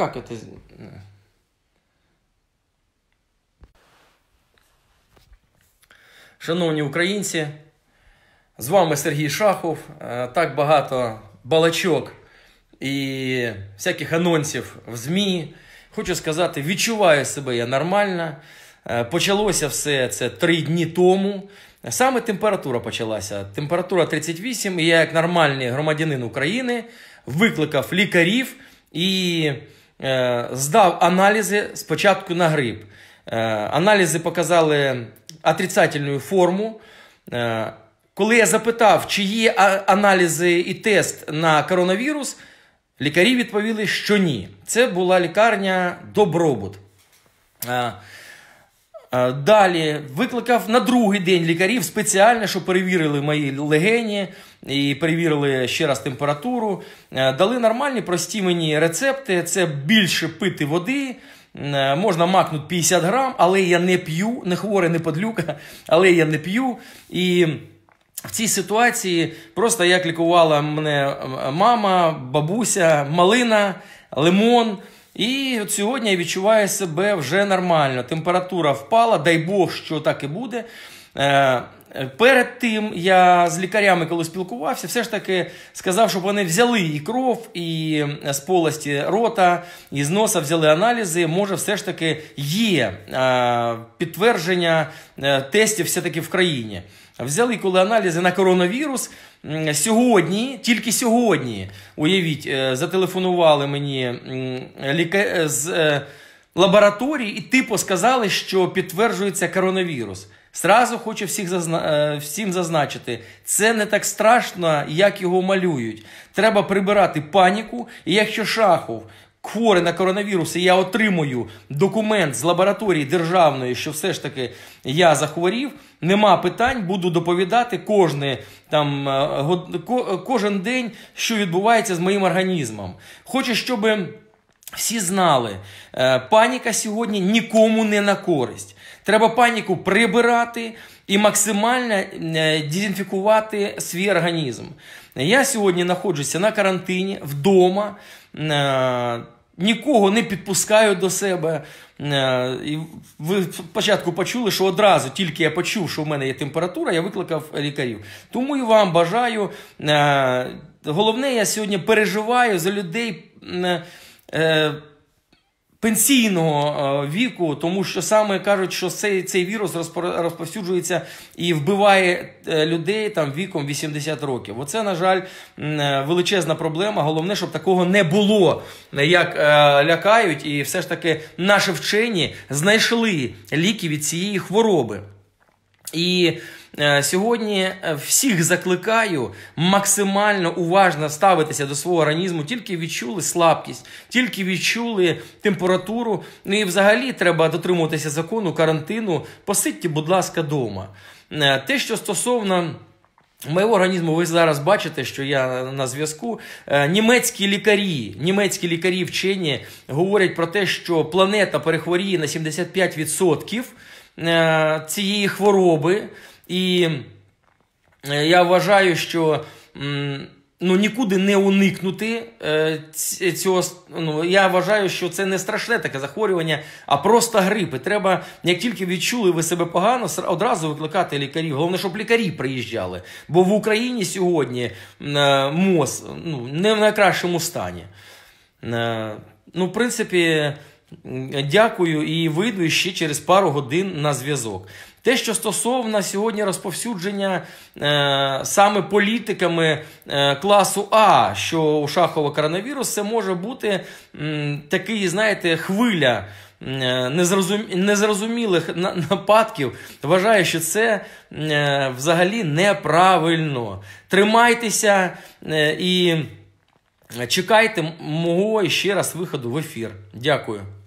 Как это... Шановні українці, з вами Сергій Шахов. Е, так багато балачок і всяких анонсів в ЗМІ. Хочу сказати, відчуваю себе я нормально. Е, почалося все це три дні тому. Саме температура почалася. Температура 38, і я, як нормальний громадянин України, викликав лікарів і. Е, здав аналізи спочатку на грип. Е, аналізи показали отрицательну форму. Е, коли я запитав, чи є аналізи і тест на коронавірус, лікарі відповіли, що ні. Це була лікарня добробут. Е, далі викликав на другий день лікарів спеціально, щоб перевірили мої легені і перевірили ще раз температуру. Е, дали нормальні прості мені рецепти. Це більше пити води. Е, можна макнути 50 грам, але я не п'ю, не хворе, не подлюка, але я не п'ю. І в цій ситуації просто як лікувала мене мама, бабуся, малина, лимон. І от сьогодні я відчуваю себе вже нормально. Температура впала, дай Бог, що так і буде. Е, перед тим я з лікарями, коли спілкувався, все ж таки сказав, щоб вони взяли і кров, і е, з полості рота, і з носа взяли аналізи. Може, все ж таки є е, підтвердження тестів все-таки в країні. Взяли коли аналізи на коронавірус. Сьогодні, тільки сьогодні, уявіть, зателефонували мені ліка... з лабораторії і типу сказали, що підтверджується коронавірус. Сразу хочу всіх зазна... Е, всім зазначити, це не так страшно, як його малюють. Треба прибирати паніку. І якщо Шахов хворий на коронавірус, і я отримую документ з лабораторії державної, що все ж таки я захворів. Нема питань, буду доповідати кожне там е, кожен день, що відбувається з моїм організмом. Хочу, щоб всі знали, е, паніка сьогодні нікому не на користь. Треба паніку прибирати і максимально е, дезінфікувати свій організм. Я сьогодні знаходжуся на карантині вдома. Е, нікого не підпускаю до себе. Е, ви спочатку почули, що одразу тільки я почув, що в мене є температура, я викликав лікарів. Тому і вам бажаю. Головне, я сьогодні переживаю за людей пенсійного е, віку, тому що саме кажуть, що цей цей вірус розповсюджується і вбиває е, людей там віком 80 років. Оце, на жаль, е, величезна проблема. Головне, щоб такого не було, як лякають, і все ж таки наші вчені знайшли ліки від цієї хвороби. І е, сьогодні е, всіх закликаю максимально уважно ставитися до свого організму, тільки відчули слабкість, тільки відчули температуру. Ну і взагалі треба дотримуватися закону, карантину. Посидьте, будь ласка, вдома. Е, те, що стосовно. Моєго організму, ви зараз бачите, що я на зв'язку. Німецькі лікарі, німецькі лікарі вчені говорять про те, що планета перехворіє на 75% Е, цієї хвороби, і е, я вважаю, що ну, нікуди не уникнути е, цього. Ну, Я вважаю, що це не страшне таке захворювання, а просто грип. І Треба, як тільки відчули ви себе погано, одразу викликати лікарів. Головне, щоб лікарі приїжджали. Бо в Україні сьогодні МОЗ ну, не в найкращому стані. Ну, в принципі, Дякую і вийду ще через пару годин на зв'язок. Те, що стосовно сьогодні розповсюдження е, саме політиками е, класу А, що у Шахова коронавірус, це може бути м, такий, знаєте, хвиля е, незрозум... незрозумілих нападків. Вважаю, що це е, взагалі неправильно. Тримайтеся е, і чекайте мого ще раз виходу в ефір. Дякую.